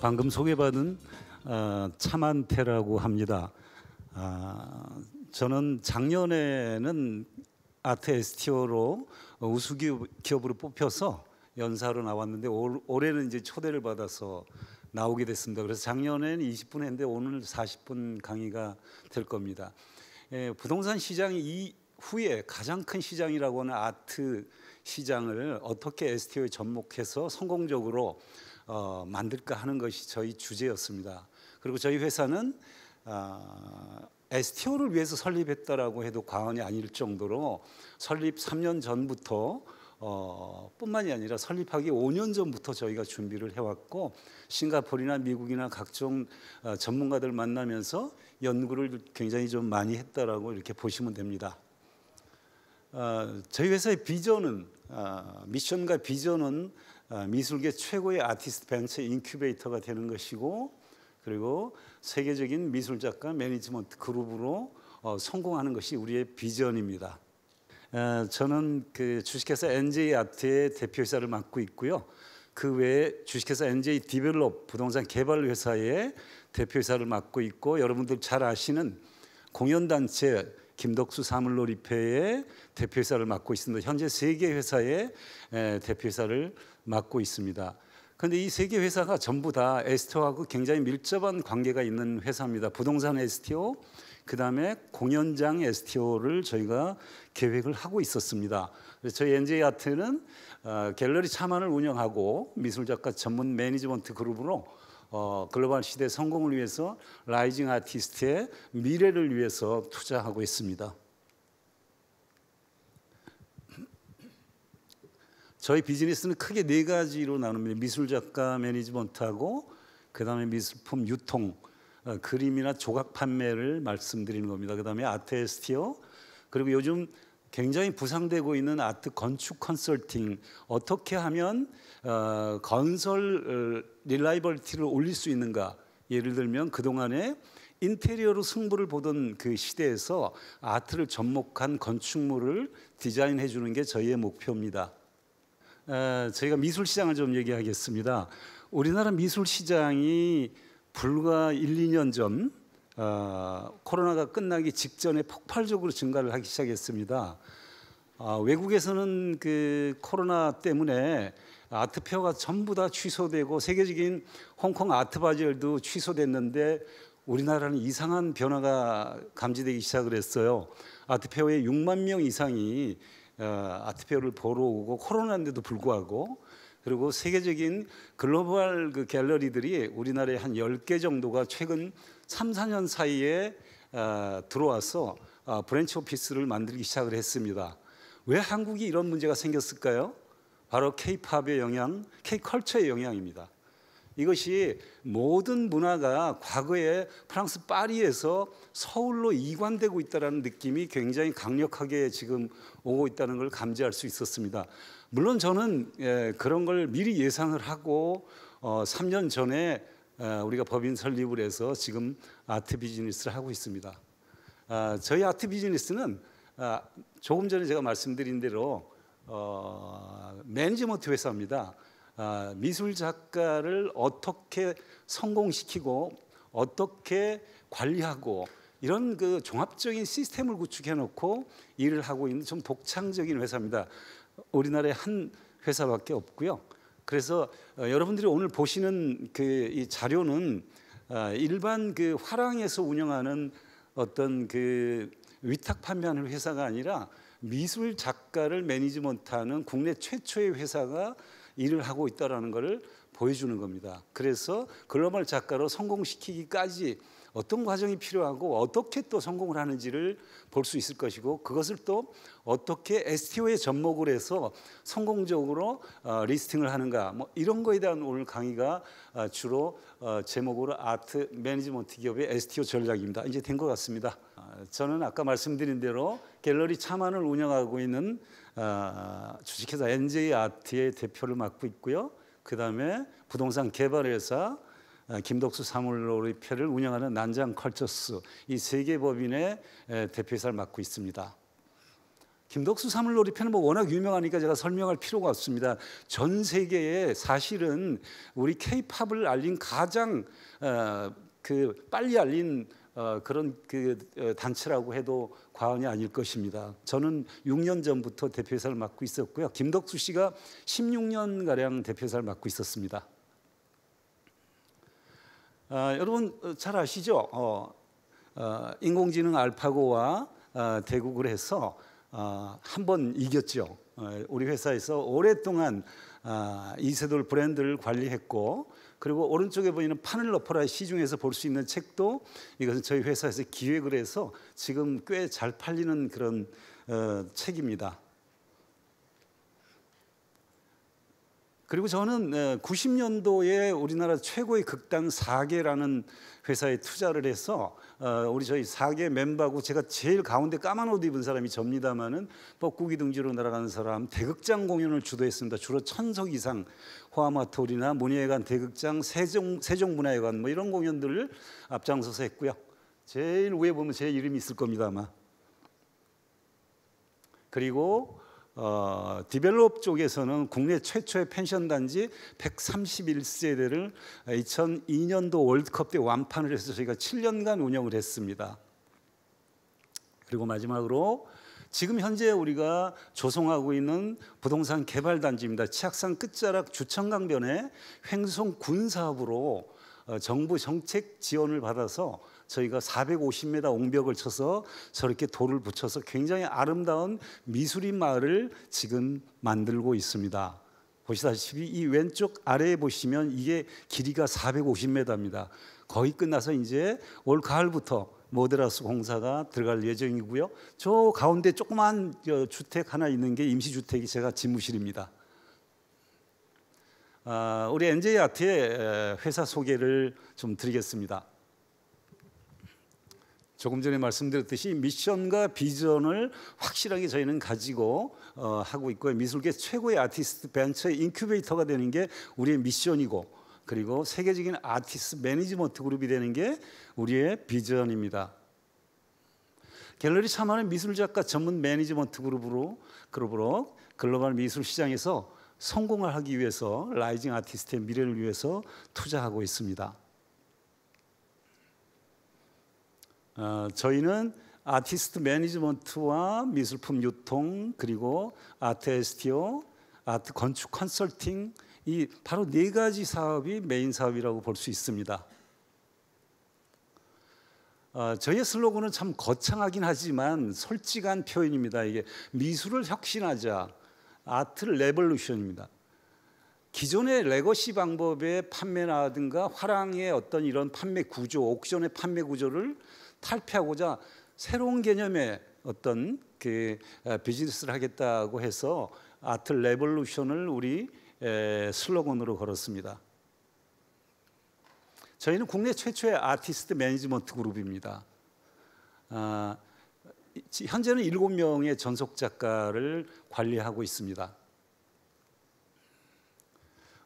방금 소개받은 어, 차만태라고 합니다. 아, 저는 작년에는 아트 에스티어로 우수기업으로 뽑혀서 연사로 나왔는데 올, 올해는 이제 초대를 받아서 나오게 됐습니다. 그래서 작년에는 20분 했는데 오늘 40분 강의가 될 겁니다. 예, 부동산 시장이 이 후에 가장 큰 시장이라고 하는 아트 시장을 어떻게 에스티어에 접목해서 성공적으로 어, 만들까 하는 것이 저희 주제였습니다. 그리고 저희 회사는 어, 아, STO를 위해서 설립했다라고 해도 과언이 아닐 정도로 설립 3년 전부터 어, 뿐만이 아니라 설립하기 5년 전부터 저희가 준비를 해왔고 싱가포르나 미국이나 각종 어, 전문가들 만나면서 연구를 굉장히 좀 많이 했다라고 이렇게 보시면 됩니다. 어, 저희 회사의 비전은 아, 미션과 비전은 아, 미술계 최고의 아티스트 벤처 인큐베이터가 되는 것이고 그리고 세계적인 미술 작가 매니지먼트 그룹으로 어, 성공하는 것이 우리의 비전입니다. 에, 아, 저는 그 주식회사 NJ 아트의 대표이사를 맡고 있고요. 그 외에 주식회사 NJ 디벨롭 부동산 개발 회사의 대표이사를 맡고 있고 여러분들 잘 아시는 공연단체 김덕수 사물놀이페의 대표이사를 맡고 있습니다. 현재 세개 회사의 대표이사를 맡고 있습니다. 그런데 이 세 개 회사가 전부 다에스티하고 굉장히 밀접한 관계가 있는 회사입니다. 부동산 에스티오, 그 다음에 공연장 에스티오를 저희가 계획을 하고 있었습니다. 저희 NJ 아트는 어, 갤러리 차만을 운영하고 미술작가 전문 매니지먼트 그룹으로 어, 글로벌 시대 성공을 위해서 라이징 아티스트의 미래를 위해서 투자하고 있습니다. 저희 비즈니스는 크게 네 가지로 나눕니다. 미술 작가 매니지먼트하고 그다음에 미술품 유통, 어, 그림이나 조각 판매를 말씀드리는 겁니다. 그다음에 아테스티어 그리고 요즘 굉장히 부상되고 있는 아트 건축 컨설팅 어떻게 하면 어, 건설 릴라이벌티를 어, 올릴 수 있는가 예를 들면 그동안에 인테리어로 승부를 보던 그 시대에서 아트를 접목한 건축물을 디자인해 주는 게 저희의 목표입니다. 에, 어, 저희가 미술 시장을 좀 얘기하겠습니다. 우리나라 미술 시장이 불과 1, 2년 전 어, 코로나가 끝나기 직전에 폭발적으로 증가를 하기 시작했습니다. 아, 외국에서는 그 코로나 때문에 아트 페어가 전부 다 취소되고 세계적인 홍콩 아트 바젤도 취소됐는데 우리나라는 이상한 변화가 감지되기 시작을 했어요. 아트 페어에 6만 명 이상이 어, 아트 페어를 보러 오고 코로나인데도 불구하고 그리고 세계적인 글로벌 그 갤러리들이 우리나라에 한 10개 정도가 최근 3, 4년 사이에 어, 들어와서 어, 브랜치 오피스를 만들기 시작을 했습니다. 왜 한국이 이런 문제가 생겼을까요? 바로 K-팝의 영향, K-컬처의 영향입니다. 이것이 모든 문화가 과거에 프랑스 파리에서 서울로 이관되고 있다는 느낌이 굉장히 강력하게 지금 오고 있다는 걸 감지할 수 있었습니다. 물론 저는 예, 그런 걸 미리 예상을 하고 3년 어, 전에 어, 우리가 법인 설립을 해서 지금 아트 비즈니스를 하고 있습니다. 아, 저희 아트 비즈니스는 아, 조금 전에 제가 말씀드린 대로 어, 매니지먼트 회사입니다. 아, 미술 작가를 어떻게 성공시키고 어떻게 관리하고 이런 그 종합적인 시스템을 구축해 놓고 일을 하고 있는 좀 독창적인 회사입니다. 우리나라에 한 회사밖에 없고요. 그래서 어, 여러분들이 오늘 보시는 그 이 자료는 어, 일반 그 화랑에서 운영하는 어떤 그 위탁 판매하는 회사가 아니라 미술 작가를 매니지먼트하는 국내 최초의 회사가 일을 하고 있다라는 것을 보여주는 겁니다. 그래서 글로벌 작가로 성공시키기까지 어떤 과정이 필요하고 어떻게 또 성공을 하는지를 볼 수 있을 것이고 그것을 또 어떻게 STO에 접목을 해서 성공적으로 어, 리스팅을 하는가 뭐 이런 거에 대한 오늘 강의가 어, 주로 어, 제목으로 아트 매니지먼트 기업의 STO 전략입니다. 이제 된 것 같습니다. 아, 저는 아까 말씀드린 대로 갤러리 차만을 운영하고 있는 아, 주식회사 NJ 아트의 대표를 맡고 있고요. 그다음에 부동산 개발회사 어, 김덕수 사물로의 표를 운영하는 난장 컬처스 이세계 법인의 대표이사를 맡고 있습니다. 김덕수 사물놀이 팬은 뭐 워낙 유명하니까 제가 설명할 필요가 없습니다. 전 세계에 사실은 우리 케이팝을 알린 가장 어, 그 빨리 알린 어, 그런 그 어, 단체라고 해도 과언이 아닐 것입니다. 저는 6년 전부터 대표사를 맡고 있었고요. 김덕수 씨가 16년 가량 대표사를 맡고 있었습니다. 어, 여러분 어, 잘 아시죠? 어, 어, 인공지능 알파고와 어, 대국을 해서 한 번 이겼죠. 우리 회사에서 오랫동안 이세돌 브랜드를 관리했고 그리고 오른쪽에 보이는 판을 엎어라 시중에서 볼 수 있는 책도 이것은 저희 회사에서 기획을 해서 지금 꽤 잘 팔리는 그런 책입니다. 그리고 저는 90년도에 어, 우리나라 최고의 극단 4개라는 회사에 투자를 해서 어, 우리 저희 4개 멤버고 제가 제일 가운데 까만 옷 입은 사람이 접니다마는 뻐꾸기 등지로 날아가는 사람 대극장 공연을 주도했습니다. 주로 천석 이상 호아마토리나 문예관 대극장 세종 세종문화회관 뭐 이런 공연들을 앞장서서 했고요. 제일 위에 보면 제 이름이 있을 겁니다 아마. 그리고 어, 디벨롭 쪽에서는 국내 최초의 펜션 단지 131세대를 2002년도 월드컵 때 완판을 해서 저희가 7년간 운영을 했습니다. 그리고 마지막으로 지금 현재 우리가 조성하고 있는 부동산 개발 단지입니다. 치악산 끝자락 주천강변에 횡성 군사업으로 어, 정부 정책 지원을 받아서 저희가 450m 옹벽을 쳐서 저렇게 돌을 붙여서 굉장히 아름다운 미술인 마을을 지금 만들고 있습니다. 보시다시피 이 왼쪽 아래에 보시면 이게 길이가 450m입니다. 거의 끝나서 이제 올 가을부터 모델하우스 공사가 들어갈 예정이고요. 저 가운데 조그만 주택 하나 있는 게 임시주택이 제가 집무실입니다. 아, 우리 NJ 아트의 회사 소개를 좀 드리겠습니다. 조금 전에 말씀드렸듯이 미션과 비전을 확실하게 저희는 가지고 어, 하고 있고 미술계 최고의 아티스트 벤처의 인큐베이터가 되는 게 우리의 미션이고 그리고 세계적인 아티스트 매니지먼트 그룹이 되는 게 우리의 비전입니다. 갤러리 참화는 미술 작가 전문 매니지먼트 그룹으로 그룹으로 글로벌 미술 시장에서 성공을 하기 위해서 라이징 아티스트의 미래를 위해서 투자하고 있습니다. 어, 저희는 아티스트 매니지먼트와 미술품 유통 그리고 아트 에스티오, 아트 건축 컨설팅 이 바로 네 가지 사업이 메인 사업이라고 볼 수 있습니다. 어, 저희의 슬로건은 참 거창하긴 하지만 솔직한 표현입니다. 이게 미술을 혁신하자 아트 레볼루션입니다. 기존의 레거시 방법의 판매라든가 화랑의 어떤 이런 판매 구조, 옥션의 판매 구조를 탈피하고자 새로운 개념의 어떤 그 비즈니스를 하겠다고 해서 아트 레볼루션을 우리 슬로건으로 걸었습니다. 저희는 국내 최초의 아티스트 매니지먼트 그룹입니다. 아, 현재는 7명의 전속 작가를 관리하고 있습니다.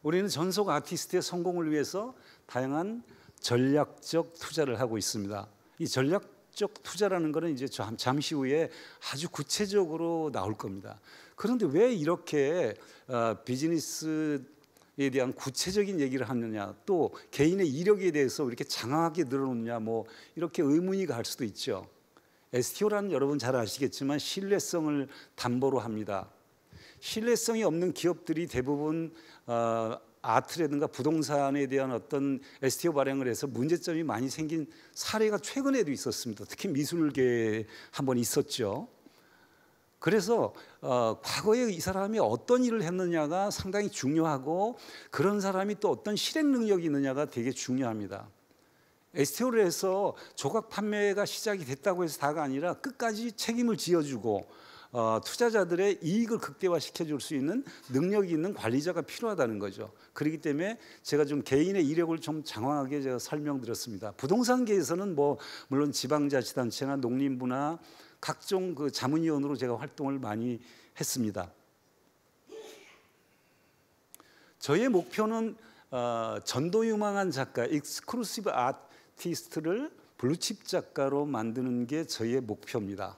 우리는 전속 아티스트의 성공을 위해서 다양한 전략적 투자를 하고 있습니다. 이 전략적 투자라는 것은 이제 잠시 후에 아주 구체적으로 나올 겁니다. 그런데 왜 이렇게 어, 비즈니스 에 대한 구체적인 얘기를 하느냐 또 개인의 이력에 대해서 이렇게 장황하게 늘어놓냐 뭐 이렇게 의문이 갈 수도 있죠. STO라는 여러분 잘 아시겠지만 신뢰성을 담보로 합니다. 신뢰성이 없는 기업들이 대부분 어, 아트라든가 부동산에 대한 어떤 STO 발행을 해서 문제점이 많이 생긴 사례가 최근에도 있었습니다. 특히 미술계에 한 번 있었죠. 그래서 어, 과거에 이 사람이 어떤 일을 했느냐가 상당히 중요하고 그런 사람이 또 어떤 실행 능력이 있느냐가 되게 중요합니다. 에스테오를 해서 조각 판매가 시작이 됐다고 해서 다가 아니라 끝까지 책임을 지어주고 어, 투자자들의 이익을 극대화시켜 줄 수 있는 능력이 있는 관리자가 필요하다는 거죠. 그렇기 때문에 제가 좀 개인의 이력을 좀 장황하게 제가 설명드렸습니다. 부동산계에서는 뭐 물론 지방자치단체나 농림부나 각종 그 자문위원으로 제가 활동을 많이 했습니다. 저의 목표는 어, 전도 유망한 작가, 익스클루시브 아티스트를 블루칩 작가로 만드는 게 저의 목표입니다.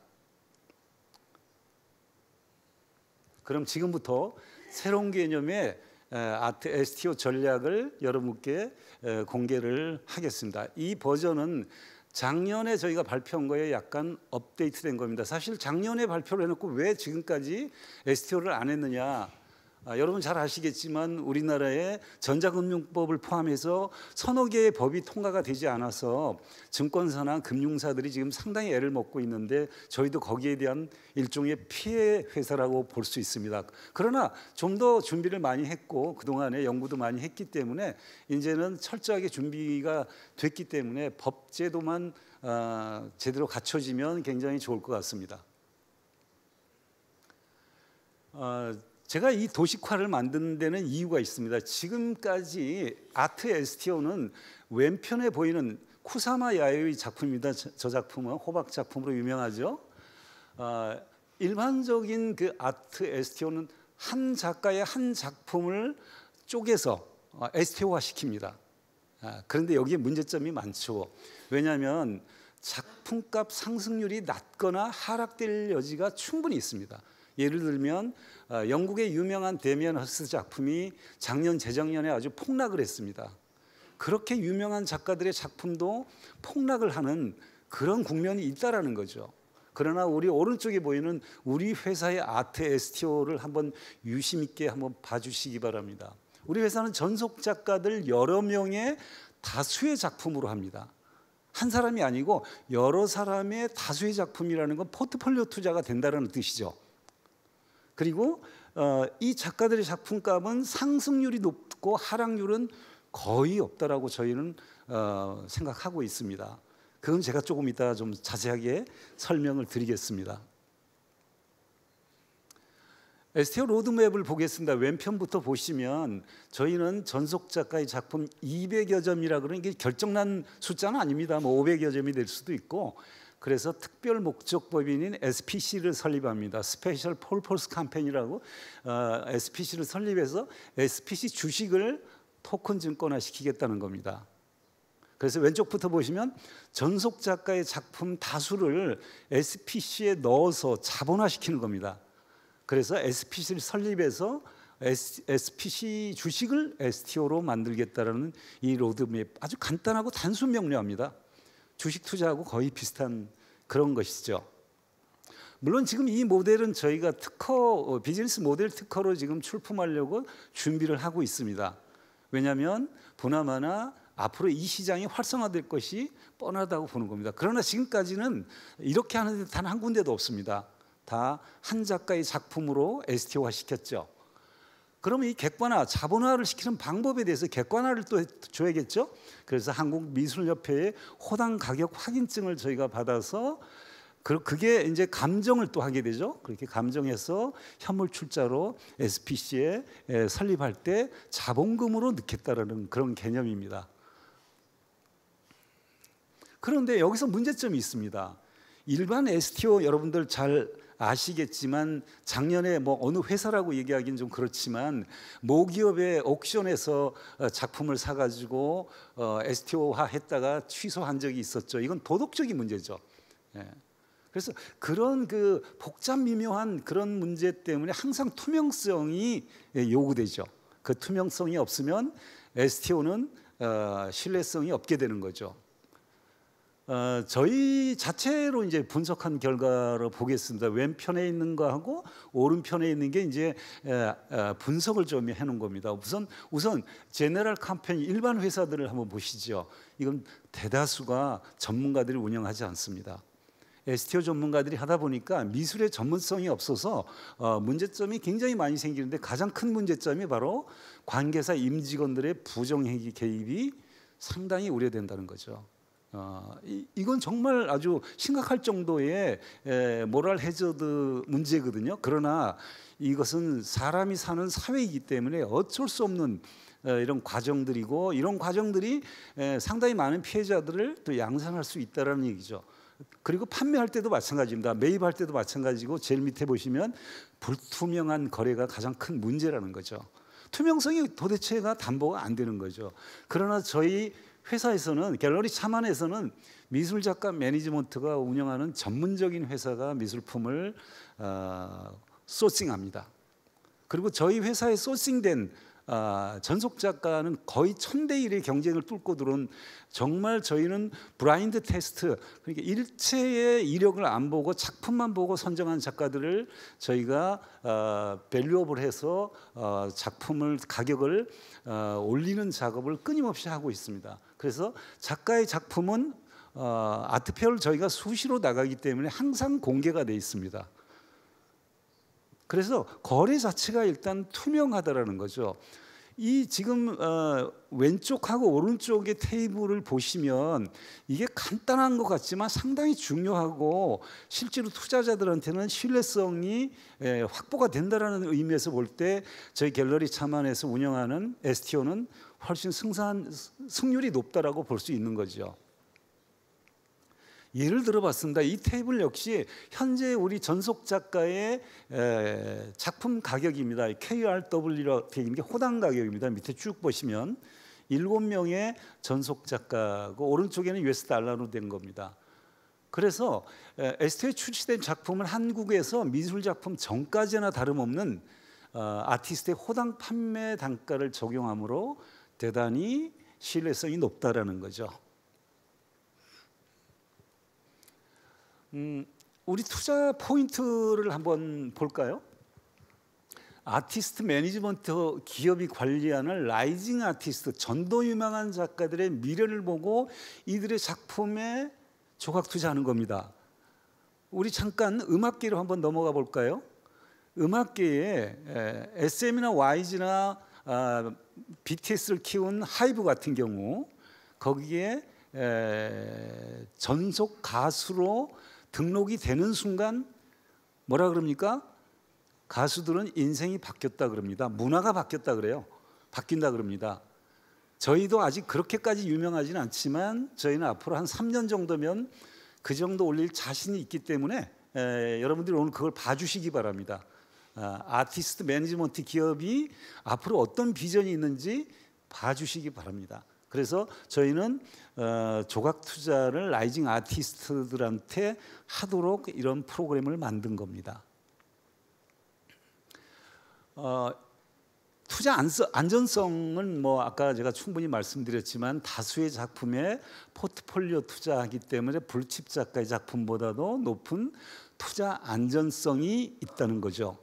그럼 지금부터 새로운 개념의 아트 STO 전략을 여러분께 공개를 하겠습니다. 이 버전은 작년에 저희가 발표한 거에 약간 업데이트된 겁니다. 사실 작년에 발표를 해놓고 왜 지금까지 STO를 안 했느냐 아, 여러분 잘 아시겠지만 우리나라에 전자금융법을 포함해서 서너 개의 법이 통과가 되지 않아서 증권사나 금융사들이 지금 상당히 애를 먹고 있는데 저희도 거기에 대한 일종의 피해 회사라고 볼 수 있습니다. 그러나 좀 더 준비를 많이 했고 그동안에 연구도 많이 했기 때문에 이제는 철저하게 준비가 됐기 때문에 법 제도만 아, 제대로 갖춰지면 굉장히 좋을 것 같습니다. 아, 제가 이 도식화를 만드는 데는 이유가 있습니다. 지금까지 아트 에스티오는 왼편에 보이는 쿠사마 야에의 작품입니다. 저 작품은 호박 작품으로 유명하죠. 어, 일반적인 그 아트 에스티오는 한 작가의 한 작품을 쪼개서 아, 에스티오화 시킵니다. 아, 그런데 여기에 문제점이 많죠. 왜냐하면 작품값 상승률이 낮거나 하락될 여지가 충분히 있습니다. 예를 들면 어, 영국의 유명한 데미안 허스 작품이 작년 재작년에 아주 폭락을 했습니다. 그렇게 유명한 작가들의 작품도 폭락을 하는 그런 국면이 있다라는 거죠. 그러나 우리 오른쪽에 보이는 우리 회사의 아트 에스티오를 한번 유심 있게 한번 봐주시기 바랍니다. 우리 회사는 전속 작가들 여러 명의 다수의 작품으로 합니다. 한 사람이 아니고 여러 사람의 다수의 작품이라는 건 포트폴리오 투자가 된다는 뜻이죠. 그리고 어, 이 작가들의 작품값은 상승률이 높고 하락률은 거의 없다라고 저희는 어, 생각하고 있습니다. 그건 제가 조금 이따 좀 자세하게 설명을 드리겠습니다. 에스테오 로드맵을 보겠습니다. 왼편부터 보시면 저희는 전속 작가의 작품 200여 점이라 그러는 게 결정난 숫자는 아닙니다. 뭐 500여 점이 될 수도 있고 그래서 특별 목적 법인인 SPC를 설립합니다. 스페셜 폴포스 캠페인이라고 어, SPC를 설립해서 SPC 주식을 토큰 증권화 시키겠다는 겁니다. 그래서 왼쪽부터 보시면 전속 작가의 작품 다수를 SPC에 넣어서 자본화 시키는 겁니다. 그래서 SPC를 설립해서 SPC 주식을 STO로 만들겠다라는 이 로드맵 아주 간단하고 단순 명료합니다. 주식 투자하고 거의 비슷한 그런 것이죠. 물론 지금 이 모델은 저희가 특허 어, 비즈니스 모델 특허로 지금 출품하려고 준비를 하고 있습니다. 왜냐하면 보나마나 앞으로 이 시장이 활성화될 것이 뻔하다고 보는 겁니다. 그러나 지금까지는 이렇게 하는 데단 한 군데도 없습니다. 다 한 작가의 작품으로 ST화 시켰죠. 그러면 이 객관화, 자본화를 시키는 방법에 대해서 객관화를 또 줘야겠죠. 그래서 한국미술협회의 호당 가격 확인증을 저희가 받아서 그, 그게 이제 감정을 또 하게 되죠. 그렇게 감정해서 현물 출자로 SPC에 설립할 때 자본금으로 넣겠다라는 그런 개념입니다. 그런데 여기서 문제점이 있습니다. 일반 STO 여러분들 잘 아시겠지만 작년에 뭐 어느 회사라고 얘기하기는 좀 그렇지만 모기업의 옥션에서 어, 작품을 사가지고 어, STO화 했다가 취소한 적이 있었죠. 이건 도덕적인 문제죠. 예. 그래서 그런 그 복잡 미묘한 그런 문제 때문에 항상 투명성이 예, 요구되죠. 그 투명성이 없으면 STO는 어, 신뢰성이 없게 되는 거죠. 어, 저희 자체로 이제 분석한 결과를 보겠습니다. 왼편에 있는 거하고 오른편에 있는 게 이제 에, 에, 분석을 좀 해놓은 겁니다. 우선 우선 제네럴 캄페인 일반 회사들을 한번 보시죠. 이건 대다수가 전문가들이 운영하지 않습니다. 에스티오 전문가들이 하다 보니까 미술의 전문성이 없어서 어, 문제점이 굉장히 많이 생기는데 가장 큰 문제점이 바로 관계사 임직원들의 부정행위 개입이 상당히 우려된다는 거죠. 아, 이, 건 정말 아주 심각할 정도의 에, 모랄 해저드 문제거든요. 그러나 이것은 사람이 사는 사회이기 때문에 어쩔 수 없는 이런 과정들이고 이런 과정들이 상당히 많은 피해자들을 또 양산할 수 있다라는 얘기죠. 그리고 판매할 때도 마찬가지입니다. 매입할 때도 마찬가지고 제일 밑에 보시면 불투명한 거래가 가장 큰 문제라는 거죠. 투명성이 도대체가 담보가 안 되는 거죠. 그러나 저희 회사에서는 갤러리 차만에서는 미술 작가 매니지먼트가 운영하는 전문적인 회사가 미술품을 어, 소싱합니다. 그리고 저희 회사에 소싱된 어, 전속 작가는 거의 천 대 일의 경쟁을 뚫고 들어온 정말 저희는 브라인드 테스트 그러니까 일체의 이력을 안 보고 작품만 보고 선정한 작가들을 저희가 어, 밸류업을 해서 어, 작품을 가격을 어, 올리는 작업을 끊임없이 하고 있습니다. 그래서 작가의 작품은 어, 아트페어를 저희가 수시로 나가기 때문에 항상 공개가 돼 있습니다. 그래서 거래 자체가 일단 투명하다라는 거죠. 이 지금 어, 왼쪽하고 오른쪽의 테이블을 보시면 이게 간단한 것 같지만 상당히 중요하고 실제로 투자자들한테는 신뢰성이 에, 예, 확보가 된다라는 의미에서 볼 때 저희 갤러리 차만에서 운영하는 에스티는 훨씬 승산, 승률이 높다라고 볼 수 있는 거죠. 예를 들어 봤습니다. 이 테이블 역시 현재 우리 전속 작가의 작품 가격입니다. k r w 라 되어 있는 게 호당 가격입니다. 밑에 쭉 보시면 일곱 명의 전속 작가고 오른쪽에는 US 달러로 된 겁니다. 그래서 에스테에 출시된 작품은 한국에서 미술 작품 전까지나 다름없는 어, 아티스트의 호당 판매 단가를 적용함으로 대단히 신뢰성이 높다라는 거죠. 음, 우리 투자 포인트를 한번 볼까요? 아티스트 매니지먼트 기업이 관리하는 라이징 아티스트 전도 유망한 작가들의 미래를 보고 이들의 작품에 조각 투자하는 겁니다. 우리 잠깐 음악계로 한번 넘어가 볼까요? 음악계에 SM이나 YG나 아, BTS를 키운 하이브 같은 경우 거기에 에, 전속 가수로 등록이 되는 순간 뭐라 그럽니까? 가수들은 인생이 바뀌었다 그럽니다. 문화가 바뀌었다 그래요. 바뀐다 그럽니다. 저희도 아직 그렇게까지 유명하진 않지만 저희는 앞으로 한 3년 정도면 그 정도 올릴 자신이 있기 때문에 에, 여러분들이 오늘 그걸 봐주시기 바랍니다. 어, 아티스트 매니지먼트 기업이 앞으로 어떤 비전이 있는지 봐주시기 바랍니다. 그래서 저희는 어, 조각 투자를 라이징 아티스트들한테 하도록 이런 프로그램을 만든 겁니다. 어, 투자 안전성은 뭐 아까 제가 충분히 말씀드렸지만 다수의 작품에 포트폴리오 투자하기 때문에 불칩 작가의 작품보다도 높은 투자 안전성이 있다는 거죠.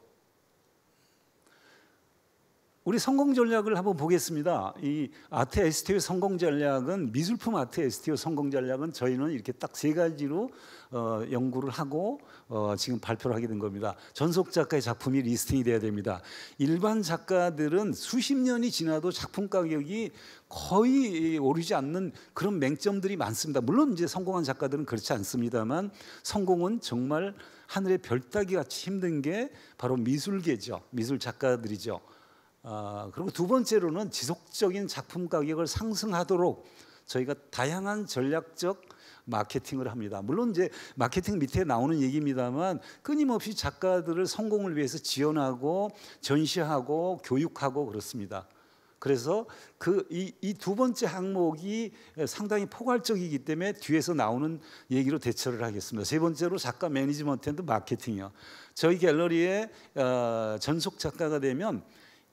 우리 성공 전략을 한번 보겠습니다. 이 아트 에스티오 성공 전략은 미술품 아트 에스티오 성공 전략은 저희는 이렇게 딱 세 가지로 어, 연구를 하고 어, 지금 발표를 하게 된 겁니다. 전속 작가의 작품이 리스팅이 돼야 됩니다. 일반 작가들은 수십 년이 지나도 작품 가격이 거의 오르지 않는 그런 맹점들이 많습니다. 물론 이제 성공한 작가들은 그렇지 않습니다만 성공은 정말 하늘의 별따기 같이 힘든 게 바로 미술계죠. 미술 작가들이죠. 어, 그리고 두 번째로는 지속적인 작품 가격을 상승하도록 저희가 다양한 전략적 마케팅을 합니다. 물론 이제 마케팅 밑에 나오는 얘기입니다만 끊임없이 작가들을 성공을 위해서 지원하고 전시하고 교육하고 그렇습니다. 그래서 그 이 두 번째 항목이 상당히 포괄적이기 때문에 뒤에서 나오는 얘기로 대처를 하겠습니다. 세 번째로 작가 매니지먼트 앤드 마케팅이요. 저희 갤러리에 어, 전속 작가가 되면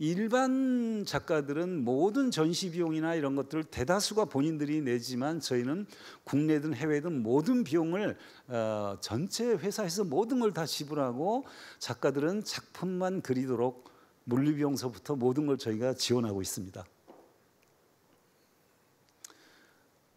일반 작가들은 모든 전시 비용이나 이런 것들을 대다수가 본인들이 내지만 저희는 국내든 해외든 모든 비용을 어, 전체 회사에서 모든 걸 다 지불하고 작가들은 작품만 그리도록 물리비용서부터 모든 걸 저희가 지원하고 있습니다.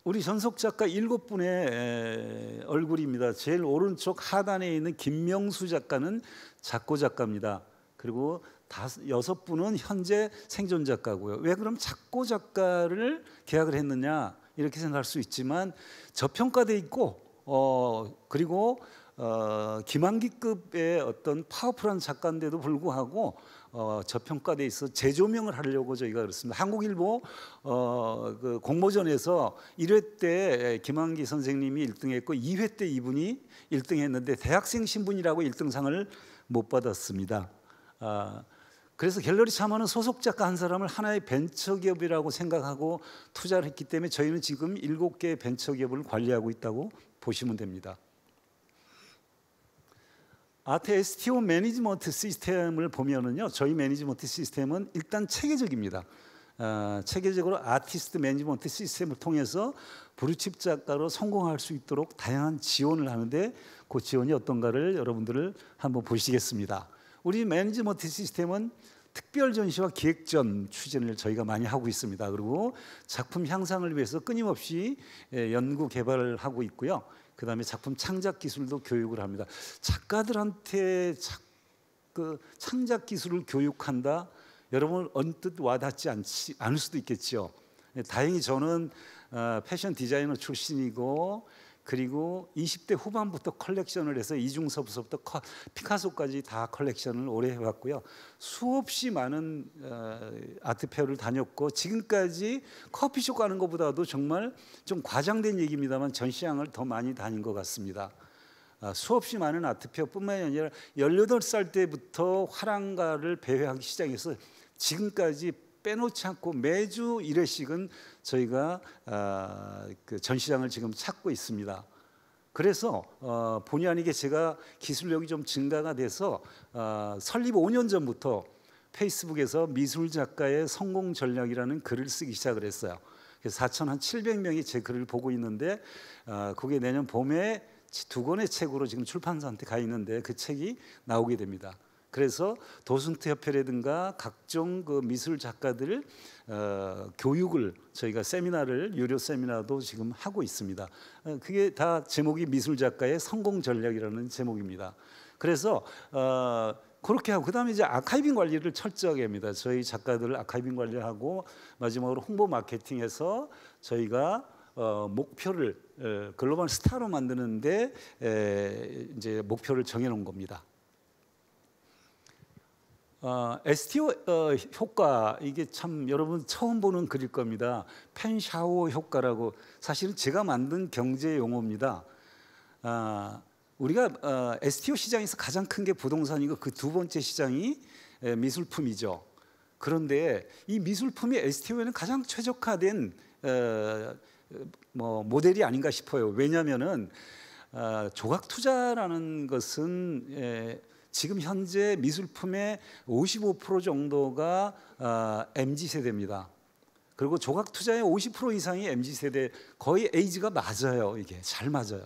우리 전속 작가 일곱 분의 얼굴입니다. 제일 오른쪽 하단에 있는 김명수 작가는 작고 작가입니다. 그리고 다섯, 여섯 분은 현재 생존 작가고요. 왜 그럼 작고 작가를 계약을 했느냐 이렇게 생각할 수 있지만 저평가돼 있고 어 그리고 어 김한기급의 어떤 파워풀한 작가인데도 불구하고 어, 저평가돼 있어 재조명을 하려고 저희가 그렇습니다. 한국일보 어, 그 공모전에서 1회 때 김한기 선생님이 1등했고 2회 때 이분이 1등했는데 대학생 신분이라고 1등상을 못 받았습니다. 아, 그래서 갤러리 차마는 소속 작가 한 사람을 하나의 벤처기업이라고 생각하고 투자를 했기 때문에 저희는 지금 일곱 개의 벤처기업을 관리하고 있다고 보시면 됩니다. 아트 STO 매니지먼트 시스템을 보면은요, 저희 매니지먼트 시스템은 일단 체계적입니다. 아, 체계적으로 아티스트 매니지먼트 시스템을 통해서 브루칩 작가로 성공할 수 있도록 다양한 지원을 하는데 그 지원이 어떤가를 여러분들을 한번 보시겠습니다. 우리 매니지먼트 뭐 시스템은 특별 전시와 기획전 추진을 저희가 많이 하고 있습니다. 그리고 작품 향상을 위해서 끊임없이 예, 연구 개발을 하고 있고요. 그다음에 작품 창작 기술도 교육을 합니다. 작가들한테 작, 그 창작 기술을 교육한다. 여러분 언뜻 와닿지 않지, 않을 수도 있겠죠 예, 다행히 저는 아, 패션 디자이너 출신이고 그리고 20대 후반부터 컬렉션을 해서 이중섭서부터 피카소까지 다 컬렉션을 오래 해왔고요. 수없이 많은 어, 아트페어를 다녔고 지금까지 커피숍 가는 것보다도 정말 좀 과장된 얘기입니다만 전시장을 더 많이 다닌 것 같습니다. 아, 수없이 많은 아트페어뿐만이 아니라 18살 때부터 화랑가를 배회하기 시작해서 지금까지 빼놓지 않고 매주 1회씩은 저희가 어, 그 전시장을 지금 찾고 있습니다. 그래서 어, 본의 아니게 제가 기술력이 좀 증가가 돼서 어, 설립 5년 전부터 페이스북에서 미술 작가의 성공 전략이라는 글을 쓰기 시작을 했어요. 그래서 4,700명이 제 글을 보고 있는데 어, 그게 내년 봄에 두 권의 책으로 지금 출판사한테 가 있는데 그 책이 나오게 됩니다. 그래서 도슨트 협회라든가 각종 그 미술 작가들 어, 교육을 저희가 세미나를 유료 세미나도 지금 하고 있습니다. 어, 그게 다 제목이 미술 작가의 성공 전략이라는 제목입니다. 그래서 어, 그렇게 하고 그다음에 이제 아카이빙 관리를 철저하게 합니다. 저희 작가들 아카이빙 관리하고 마지막으로 홍보 마케팅에서 저희가 어, 목표를 글로벌 스타로 만드는데 에, 이제 목표를 정해놓은 겁니다. 어, STO 어, 효과 이게 참 여러분 처음 보는 글일 겁니다. 펜샤워 효과라고 사실은 제가 만든 경제 용어입니다. 아, 우리가 어, STO 시장에서 가장 큰 게 부동산이고 그 두 번째 시장이 에, 미술품이죠. 그런데 이 미술품이 STO에는 가장 최적화된 에, 어, 뭐 모델이 아닌가 싶어요. 왜냐하면은 어, 아, 조각 투자라는 것은 에, 지금 현재 미술품의 55% 정도가 어, 아, MZ 세대입니다. 그리고 조각 투자의 50% 이상이 MZ 세대 거의 에이지가 맞아요. 이게 잘 맞아요.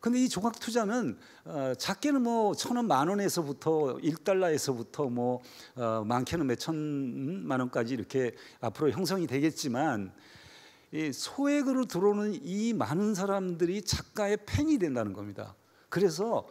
근데 이 조각 투자는 어, 작게는 뭐천 원, 만 원에서부터 일달러에서부터뭐 어, 많게는 몇 천만 음, 원까지 이렇게 앞으로 형성이 되겠지만 이 소액으로 들어오는 이 많은 사람들이 작가의 팬이 된다는 겁니다. 그래서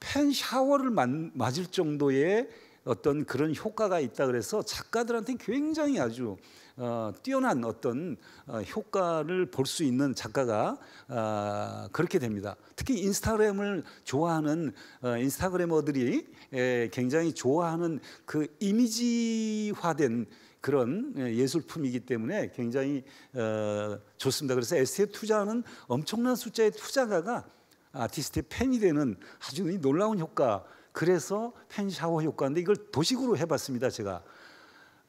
팬 샤워를 맞을 정도의 어떤 그런 효과가 있다 그래서 작가들한테 굉장히 아주 어, 뛰어난 어떤 어, 효과를 볼 수 있는 작가가 어, 그렇게 됩니다. 특히 인스타그램을 좋아하는 어, 인스타그래머들이 에, 예, 굉장히 좋아하는 그 이미지화된 그런 예, 예술품이기 때문에 굉장히 어, 좋습니다. 그래서 에세이 투자는 엄청난 숫자의 투자가가 아티스트의 팬이 되는 아주 놀라운 효과. 그래서 팬 샤워 효과인데 이걸 도식으로 해봤습니다. 제가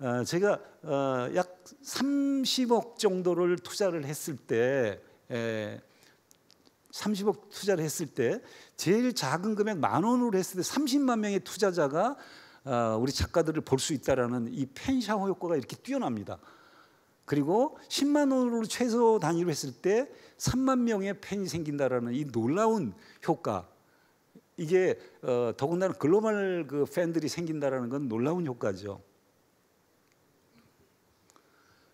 어, 제가 어, 약 30억 정도를 투자를 했을 때 에, 예, 30억 투자를 했을 때 제일 작은 금액 만 원으로 했을 때 30만 명의 투자자가 어, 우리 작가들을 볼 수 있다라는 이 팬샤워 효과가 이렇게 뛰어납니다. 그리고 10만 원으로 최소 단위로 했을 때 3만 명의 팬이 생긴다라는 이 놀라운 효과 이게 어, 더군다나 글로벌 그 팬들이 생긴다라는 건 놀라운 효과죠.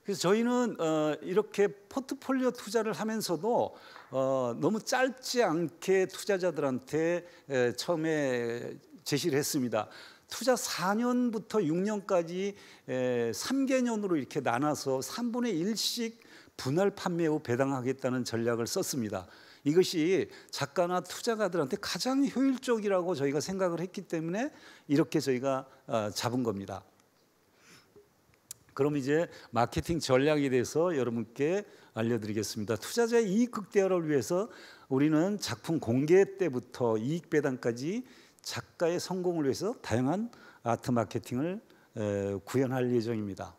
그래서 저희는 어, 이렇게 포트폴리오 투자를 하면서도 어, 너무 짧지 않게 투자자들한테 에, 처음에 제시를 했습니다. 투자 4년부터 6년까지 에, 3개년으로 이렇게 나눠서 3분의 1씩 분할 판매 후 배당하겠다는 전략을 썼습니다. 이것이 작가나 투자가들한테 가장 효율적이라고 저희가 생각을 했기 때문에 이렇게 저희가 어, 잡은 겁니다. 그럼 이제 마케팅 전략에 대해서 여러분께 알려드리겠습니다. 투자자의 이익 극대화를 위해서 우리는 작품 공개 때부터 이익 배당까지 작가의 성공을 위해서 다양한 아트 마케팅을 구현할 예정입니다.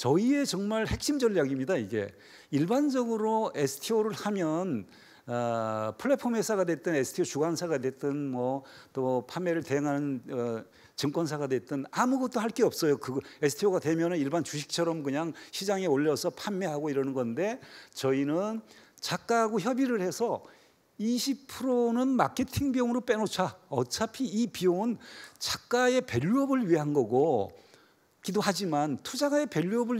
저희의 정말 핵심 전략입니다. 이게 일반적으로 STO를 하면 어, 플랫폼 회사가 됐든 STO 주관사가 됐든 뭐 또 판매를 대행하는 어, 증권사가 됐든 아무것도 할 게 없어요. 그거 STO가 되면은 일반 주식처럼 그냥 시장에 올려서 판매하고 이러는 건데 저희는 작가하고 협의를 해서 20%는 마케팅 비용으로 빼놓자. 어차피 이 비용은 작가의 밸류업을 위한 거고 기도하지만 투자가의 밸류업을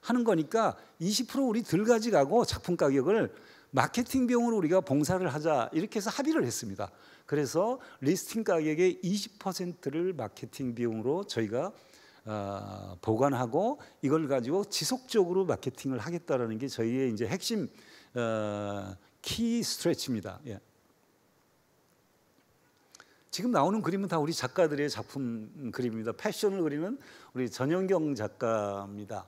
하는 거니까 20% 우리 덜 가져가고 작품 가격을 마케팅 비용으로 우리가 봉사를 하자 이렇게 해서 합의를 했습니다. 그래서 리스팅 가격의 20%를 마케팅 비용으로 저희가 어, 보관하고 이걸 가지고 지속적으로 마케팅을 하겠다라는 게 저희의 이제 핵심 어, 키 스트레치입니다. 예. 지금 나오는 그림은 다 우리 작가들의 작품 그림입니다. 패션을 그리는 우리 전영경 작가입니다.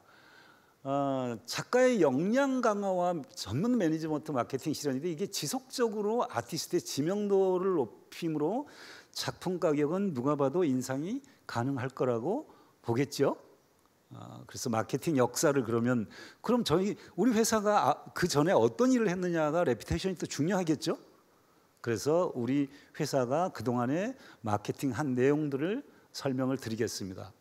어, 작가의 역량 강화와 전문 매니지먼트 마케팅 실현인데 이게 지속적으로 아티스트의 지명도를 높임으로 작품 가격은 누가 봐도 인상이 가능할 거라고 보겠죠. 어, 그래서 마케팅 역사를 그러면 그럼 저희 우리 회사가 아, 그 전에 어떤 일을 했느냐가 레피테이션이 또 중요하겠죠. 그래서 우리 회사가 그동안에 마케팅 한 내용들을 설명을 드리겠습니다.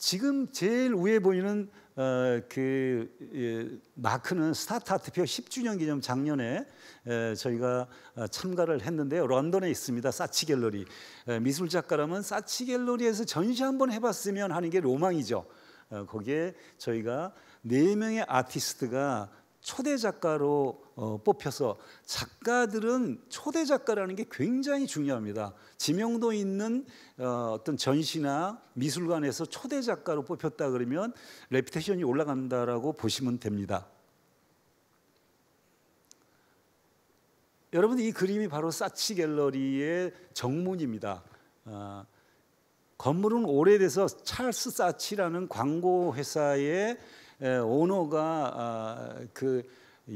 지금 제일 위에 보이는 어, 그 예, 마크는 스타트아트 표 10주년 기념 작년에 에, 저희가 어, 참가를 했는데요. 런던에 있습니다. 사치 갤러리. 에, 미술 작가라면 사치 갤러리에서 전시 한번 해봤으면 하는 게 로망이죠. 어, 거기에 저희가 네 명의 아티스트가 초대 작가로 어, 뽑혀서 작가들은 초대 작가라는 게 굉장히 중요합니다. 지명도 있는 어, 어떤 전시나 미술관에서 초대 작가로 뽑혔다 그러면 레피테이션이 올라간다라고 보시면 됩니다. 여러분 이 그림이 바로 사치 갤러리의 정문입니다. 어, 건물은 오래돼서 찰스 사치라는 광고 회사의 예, 오너가 아, 그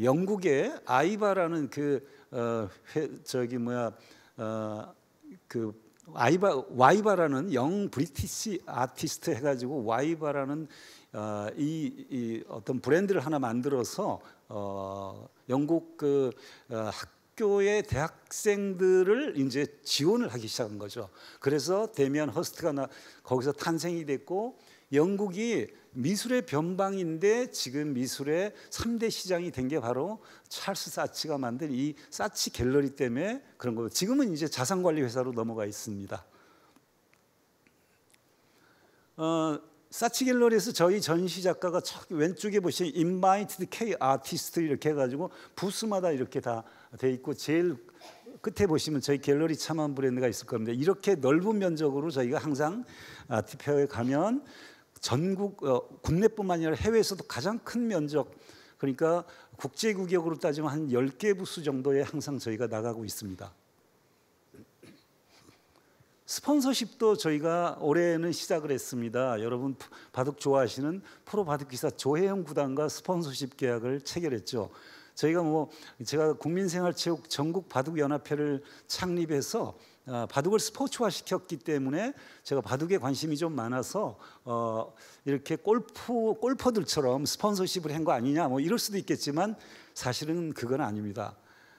영국의 아이바라는 그 어, 회, 저기 뭐야 어, 그 아이바 와이바라는 영 브리티시 아티스트 해가지고 와이바라는 어, 이, 이 어떤 브랜드를 하나 만들어서 어, 영국 그 어, 학교의 대학생들을 이제 지원을 하기 시작한 거죠. 그래서 데미안 허스트가 나, 거기서 탄생이 됐고 영국이 미술의 변방인데 지금 미술의 3대 시장이 된 게 바로 찰스 사치가 만든 이 사치 갤러리 때문에 그런 거예요. 지금은 이제 자산관리 회사로 넘어가 있습니다. 어, 사치 갤러리에서 저희 전시 작가가 왼쪽에 보시면 인바이티드 K 아티스트 이렇게 해가지고 부스마다 이렇게 다 돼 있고 제일 끝에 보시면 저희 갤러리 참한 브랜드가 있을 겁니다. 이렇게 넓은 면적으로 저희가 항상 아티페어에 가면 전국 어, 국내뿐만 아니라 해외에서도 가장 큰 면적 그러니까 국제 규격으로 따지면 한 10개 부수 정도에 항상 저희가 나가고 있습니다. 스폰서십도 저희가 올해는 시작을 했습니다. 여러분 바둑 좋아하시는 프로 바둑 기사 조혜영 구단과 스폰서십 계약을 체결했죠. 저희가 뭐 제가 국민생활체육 전국 바둑 연합회를 창립해서 아, 바둑을 스포츠화 시켰기 때문에 제가 바둑에 관심이 좀 많아서 어, 이렇게 골프 골퍼들처럼 스폰서십을 한 거 아니냐 뭐 이럴 수도 있겠지만 사실은 그건 아닙니다.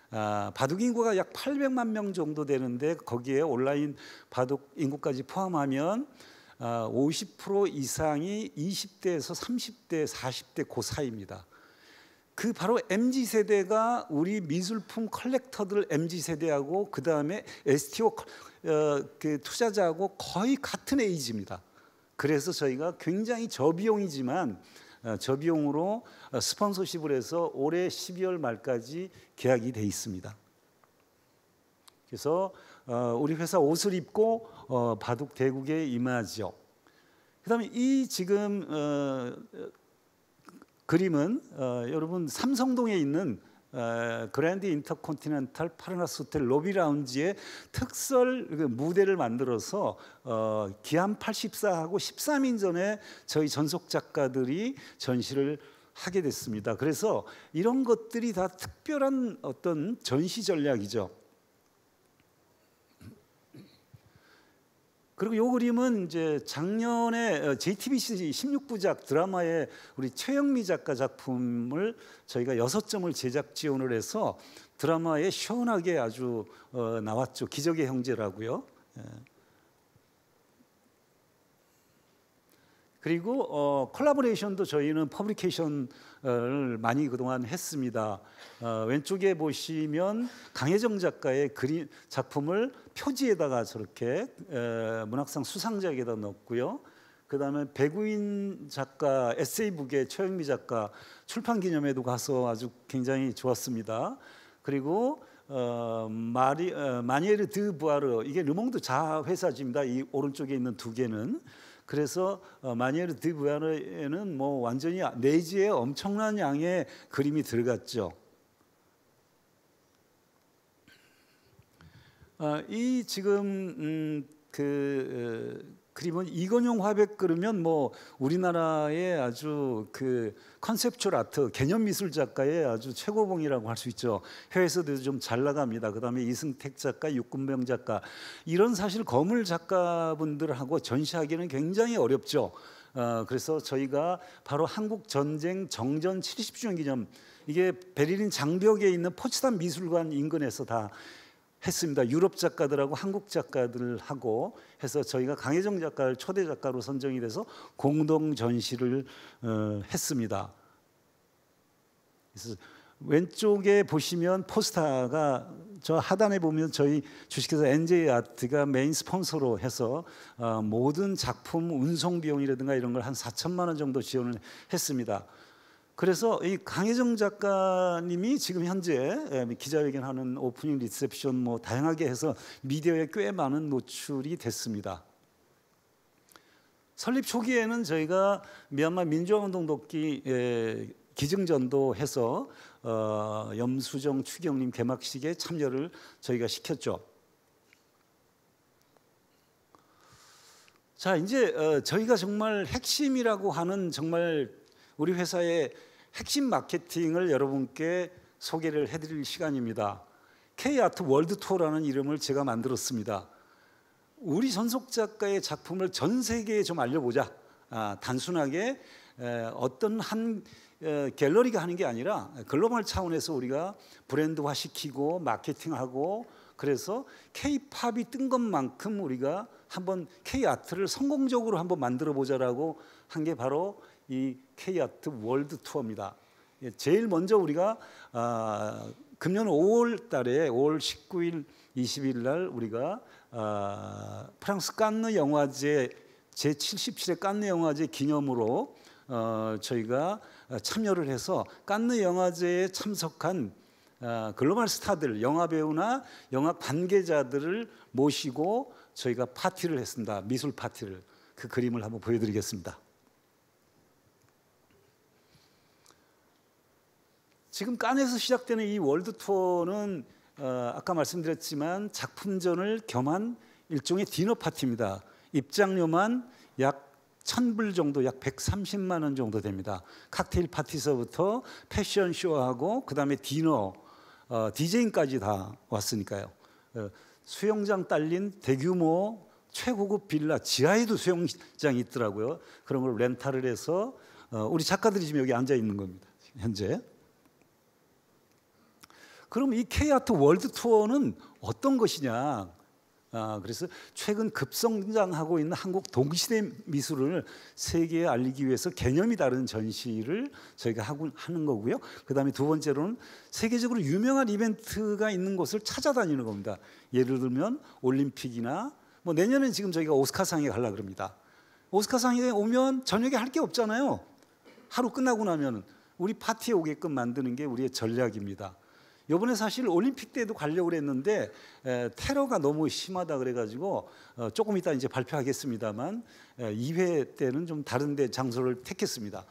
아, 바둑 인구가 약 800만 명 정도 되는데 거기에 온라인 바둑 인구까지 포함하면 아, 50% 이상이 20대에서 30대, 40대 고그 사이입니다. 그 바로 MZ 세대가 우리 미술품 컬렉터들 MZ 세대하고 어, 그 다음에 STO 어, 투자자하고 거의 같은 에이지입니다. 그래서 저희가 굉장히 저비용이지만 어, 저비용으로 어, 스폰서십을 해서 올해 12월 말까지 계약이 돼 있습니다. 그래서 우리 회사 옷을 입고 바둑 대국에 임하죠. 그다음에 이 지금 그림은 어, 여러분 삼성동에 있는 어, 그랜드 인터컨티넨탈 파르나스 호텔 로비 라운지에 특설 그 무대를 만들어서 어, 기한 84하고 13인 전에 저희 전속 작가들이 전시를 하게 됐습니다. 그래서 이런 것들이 다 특별한 어떤 전시 전략이죠. 그리고 요 그림은 이제 작년에 JTBC 16부작 드라마에 우리 최영미 작가 작품을 저희가 여섯 점을 제작 지원을 해서 드라마에 시원하게 아주 어, 나왔죠. 기적의 형제라고요. 예. 그리고 어, 콜라보레이션도 저희는 퍼블리케이션을 많이 그동안 했습니다. 어, 왼쪽에 보시면 강혜정 작가의 그림 작품을 표지에다가 저렇게 에, 문학상 수상작에다 넣었고요. 그다음에 배구인 작가 에세이북의 최영미 작가 출판 기념회도 가서 아주 굉장히 좋았습니다. 그리고 어, 마리 어, 마니에르 드 부아르 이게 르몽드 자회사집니다. 이 오른쪽에 있는 두 개는 그래서 마니에르 어, 드브야르에는뭐 완전히 내지에 엄청난 양의 그림이 들어갔죠. 아, 이 지금 음, 그 어, 그리고 이건용 화백 그러면 뭐 우리나라의 아주 그 컨셉츄얼 아트 개념 미술 작가의 아주 최고봉이라고 할 수 있죠. 해외에서도 좀 잘 나갑니다. 그다음에 이승택 작가, 육군병 작가 이런 사실 거물 작가분들하고 전시하기는 굉장히 어렵죠. 어, 그래서 저희가 바로 한국 전쟁 정전 70주년 기념 이게 베를린 장벽에 있는 포츠담 미술관 인근에서 다 했습니다. 유럽 작가들하고 한국 작가들하고 해서 저희가 강혜정 작가를 초대 작가로 선정이 돼서 공동 전시를 어, 했습니다. 그래서 왼쪽에 보시면 포스터가 저 하단에 보면 저희 주식회사 NJ 아트가 메인 스폰서로 해서 어, 모든 작품 운송 비용이라든가 이런 걸 한 4천만 원 정도 지원을 했습니다. 그래서 이 강혜정 작가님이 지금 현재 예, 기자회견하는 오프닝 리셉션 뭐 다양하게 해서 미디어에 꽤 많은 노출이 됐습니다. 설립 초기에는 저희가 미얀마 민주화운동 돕기 예, 기증전도 해서 어, 염수정 추경님 개막식에 참여를 저희가 시켰죠. 자 이제 어, 저희가 정말 핵심이라고 하는 정말 우리 회사의 핵심 마케팅을 여러분께 소개를 해드릴 시간입니다. K아트 월드 투어라는 이름을 제가 만들었습니다. 우리 전속 작가의 작품을 전 세계에 좀 알려보자. 아, 단순하게 에, 어떤 한 에, 갤러리가 하는 게 아니라 글로벌 차원에서 우리가 브랜드화시키고 마케팅하고 그래서 K-팝이 뜬 것만큼 우리가 한번 K 아트를 성공적으로 한번 만들어 보자라고 한 게 바로 이 케이아트 월드 투어입니다. 예, 제일 먼저 우리가 아, 금년 5월 달에 5월 19일 20일 날 우리가 아, 프랑스 깐느 영화제 제77회 깐느 영화제 기념으로 어, 저희가 참여를 해서 깐느 영화제에 참석한 어, 글로벌 스타들, 영화 배우나 영화 관계자들을 모시고 저희가 파티를 했습니다. 미술 파티를. 그 그림을 한번 보여드리겠습니다. 지금 깐에서 시작되는 이 월드 투어는 어, 아까 말씀드렸지만 작품전을 겸한 일종의 디너 파티입니다. 입장료만 약 천 불 정도 약 130만 원 정도 됩니다. 칵테일 파티서부터 패션 쇼하고 그다음에 디너 어, 디제잉까지 다 왔으니까요. 어, 수영장 딸린 대규모 최고급 빌라 지하에도 수영장이 있더라고요. 그런 걸 렌탈을 해서 어, 우리 작가들이 지금 여기 앉아 있는 겁니다. 현재 그럼 이 K아트 월드 투어는 어떤 것이냐? 아, 그래서 최근 급성장하고 있는 한국 동시대 미술을 세계에 알리기 위해서 개념이 다른 전시를 저희가 하고 하는 거고요. 그다음에 두 번째로는 세계적으로 유명한 이벤트가 있는 곳을 찾아다니는 겁니다. 예를 들면 올림픽이나 뭐 내년엔 지금 저희가 오스카상에 가려 그럽니다. 오스카상에 오면 저녁에 할 게 없잖아요. 하루 끝나고 나면 우리 파티에 오게끔 만드는 게 우리의 전략입니다. 요번에 사실 올림픽 때도 가려고 그랬는데 에, 테러가 너무 심하다 그래가지고 어, 조금 이따 이제 발표하겠습니다만 에, 2회 때는 좀 다른데 장소를 택했습니다.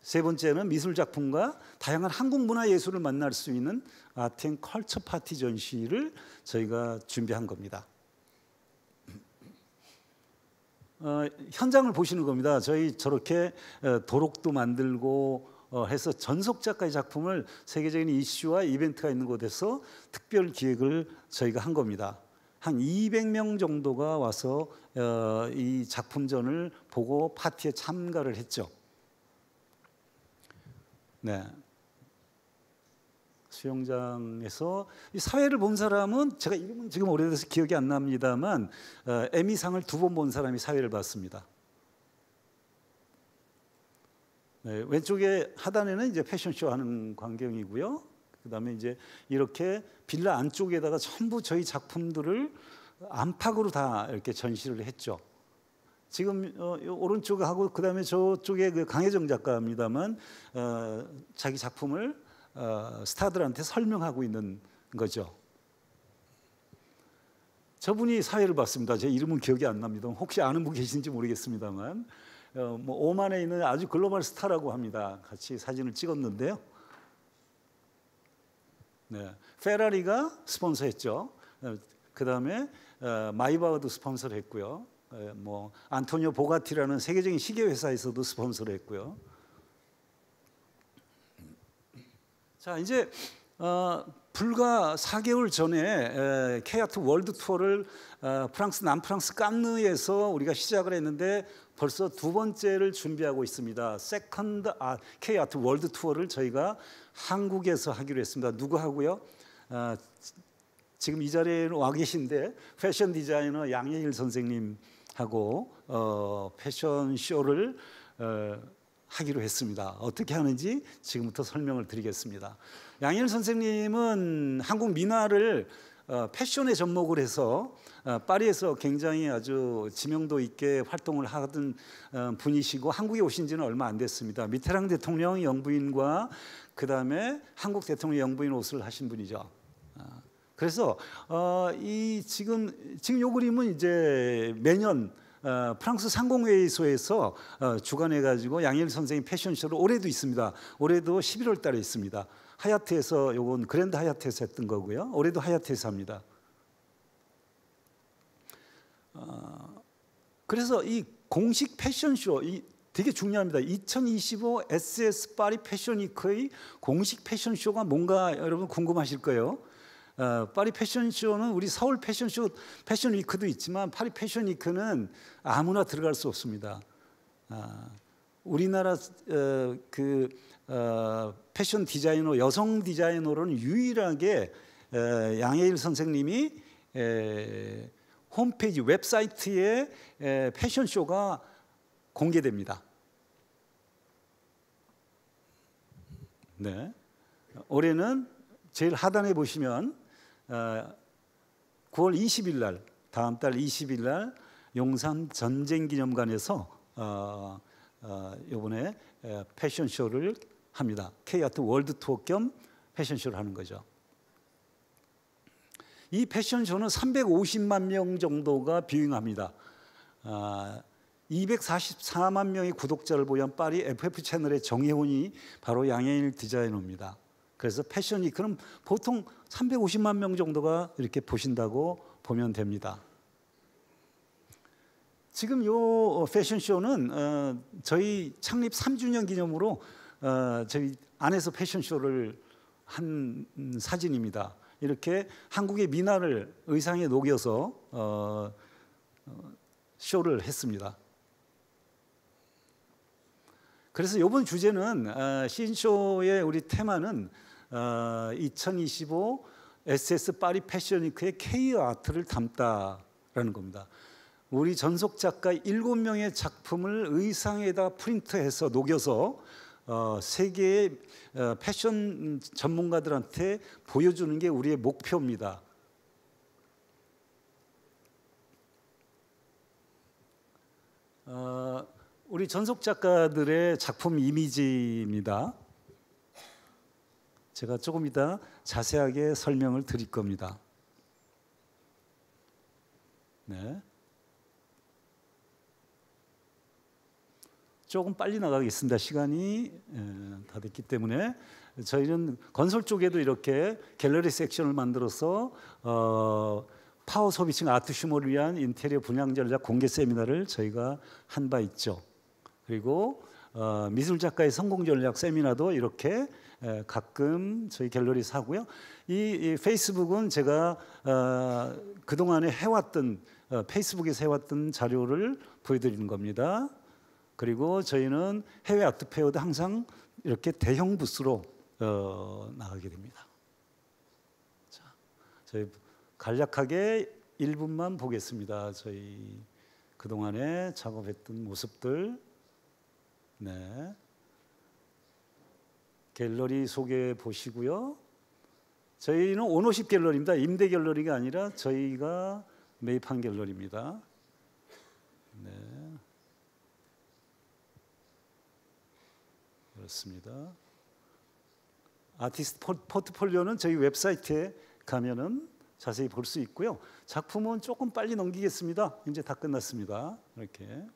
세 번째는 미술 작품과 다양한 한국 문화 예술을 만날 수 있는 아텐 컬처 파티 전시를 저희가 준비한 겁니다. 어, 현장을 보시는 겁니다. 저희 저렇게 도록도 만들고 어, 해서 전속 작가의 작품을 세계적인 이슈와 이벤트가 있는 곳에서 특별 기획을 저희가 한 겁니다. 한 200명 정도가 와서 어, 이 작품전을 보고 파티에 참가를 했죠. 네. 수영장에서 사회를 본 사람은 제가 이름은 지금 오래돼서 기억이 안 납니다만 어, 에미상을 두 번 본 사람이 사회를 봤습니다. 네, 왼쪽에 하단에는 이제 패션쇼 하는 광경이고요. 그다음에 이제 이렇게 빌라 안쪽에다가 전부 저희 작품들을 안팎으로 다 이렇게 전시를 했죠. 지금 어, 오른쪽하고 그다음에 저쪽에 그 강혜정 작가입니다만 어, 자기 작품을 어, 스타들한테 설명하고 있는 거죠. 저분이 사회를 봤습니다. 제 이름은 기억이 안 납니다. 혹시 아는 분 계신지 모르겠습니다만 어, 뭐 오만에 있는 아주 글로벌 스타라고 합니다. 같이 사진을 찍었는데요. 네, 페라리가 스폰서했죠. 어, 그 다음에 어, 마이바흐도 스폰서를 했고요. 뭐 안토니오 보가티라는 세계적인 시계 회사에서도 스폰서를 했고요. 자 이제 어, 불과 4개월 전에 에, 케아트 월드 투어를 어, 프랑스 남프랑스 깐느에서 우리가 시작을 했는데 벌써 두 번째를 준비하고 있습니다. 세컨드 아, K 아트 월드 투어를 저희가 한국에서 하기로 했습니다. 누구 하고요? 아, 지금 이 자리에 와 계신데 패션 디자이너 양예일 선생님하고 어, 패션 쇼를 어, 하기로 했습니다. 어떻게 하는지 지금부터 설명을 드리겠습니다. 양일 선생님은 한국 민화를 어, 패션에 접목을 해서 어, 파리에서 굉장히 아주 지명도 있게 활동을 하던 어, 분이시고 한국에 오신 지는 얼마 안 됐습니다. 미테랑 대통령 영부인과 그 다음에 한국 대통령 영부인 옷을 하신 분이죠. 어, 그래서 이 지금 지금 요 그림은 이제 매년 프랑스 상공회의소에서 주관해가지고 양일 선생님 패션쇼를 올해도 있습니다. 올해도 11월 달에 있습니다. 하얏트에서 요건 그랜드 하얏트에서 했던 거고요. 올해도 하얏트에서 합니다. 어, 그래서 이 공식 패션쇼 이 되게 중요합니다. 2025 SS 파리 패션위크의 공식 패션쇼가 뭔가 여러분 궁금하실 거예요. 어, 파리 패션쇼는 우리 서울 패션쇼 패션위크도 있지만 파리 패션위크는 아무나 들어갈 수 없습니다. 어, 우리나라 어, 그 어, 패션 디자이너 여성 디자이너로는 유일하게 어, 양해일 선생님이 에, 홈페이지 웹사이트에 패션쇼가 공개됩니다. 네. 올해는 제일 하단에 보시면 9월 어, 20일 날 다음 달 20일 날 용산 전쟁 기념관에서 이번에 어, 어, 패션쇼를 합니다. K 아트 월드 투어 겸 패션쇼를 하는 거죠. 이 패션쇼는 350만 명 정도가 비행합니다. 아, 244만 명의 구독자를 보유한 파리 FF 채널의 정혜원이 바로 양현일 디자이너입니다. 그래서 패션이 그럼 보통 350만 명 정도가 이렇게 보신다고 보면 됩니다. 지금 요 패션쇼는 어, 저희 창립 3주년 기념으로 어, 저희 안에서 패션쇼를 한 사진입니다. 이렇게 한국의 미나를 의상에 녹여서 어, 어, 쇼를 했습니다. 그래서 이번 주제는 시인쇼의 어, 우리 테마는 2025 어, SS 파리 패션위크의 K 아트를 담다라는 겁니다. 우리 전속 작가 7명의 작품을 의상에다 프린트해서 녹여서 어, 세계의 어, 패션 전문가들한테 보여주는 게 우리의 목표입니다. 어, 우리 전속 작가들의 작품 이미지입니다. 제가 조금 이따 자세하게 설명을 드릴 겁니다. 네. 조금 빨리 나가겠습니다. 시간이 다 됐기 때문에 저희는 건설 쪽에도 이렇게 갤러리 섹션을 만들어서 어, 파워 소비층 아트 슈머를 위한 인테리어 분양 전략 공개 세미나를 저희가 한 바 있죠. 그리고 어, 미술 작가의 성공 전략 세미나도 이렇게 에, 가끔 저희 갤러리 사고요. 이, 이 페이스북은 제가 어, 그동안에 해왔던 어, 페이스북에서 해왔던 자료를 보여드리는 겁니다. 그리고 저희는 해외 아트 페어도 항상 이렇게 대형 부스로 어, 나가게 됩니다. 자, 저희 간략하게 1분만 보겠습니다. 저희 그동안에 작업했던 모습들. 네. 갤러리 소개 보시고요. 저희는 오너십 갤러리입니다. 임대 갤러리가 아니라 저희가 매입한 갤러리입니다. 네. 그렇습니다. 아티스트 포트폴리오는 저희 웹사이트에 가면은 자세히 볼 수 있고요. 작품은 조금 빨리 넘기겠습니다. 이제 다 끝났습니다. 이렇게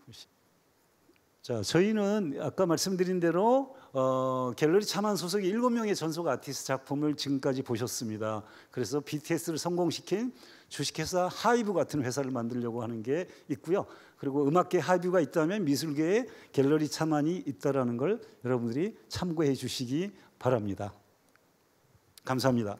자, 저희는 아까 말씀드린 대로 어, 갤러리 차만 소속의 일곱 명의 전속 아티스트 작품을 지금까지 보셨습니다. 그래서 BTS를 성공시킨 주식회사 하이브 같은 회사를 만들려고 하는 게 있고요. 그리고 음악계 하뷰가 있다면 미술계에 갤러리 차만이 있다라는 걸 여러분들이 참고해 주시기 바랍니다. 감사합니다.